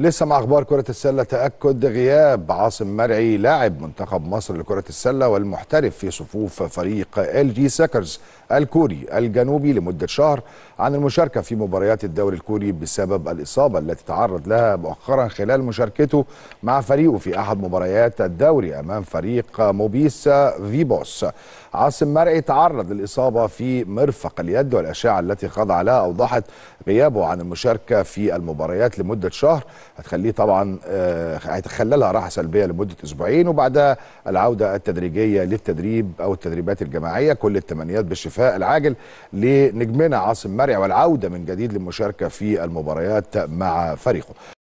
لسه مع اخبار كره السله تاكد غياب عاصم مرعي لاعب منتخب مصر لكره السله والمحترف في صفوف فريق ال جي ساكرز الكوري الجنوبي لمده شهر عن المشاركه في مباريات الدوري الكوري بسبب الاصابه التي تعرض لها مؤخرا خلال مشاركته مع فريقه في احد مباريات الدوري امام فريق موبيسا فيبوس عاصم مرعي تعرض للاصابه في مرفق اليد والاشعه التي خضع لها اوضحت غيابه عن المشاركه في المباريات لمده شهر هتخليه طبعا آه، هيتخللها راحه سلبيه لمده اسبوعين وبعدها العوده التدريجيه للتدريب او التدريبات الجماعيه كل التمنيات بالشفاء العاجل لنجمنا عاصم مرعي والعوده من جديد للمشاركه في المباريات مع فريقه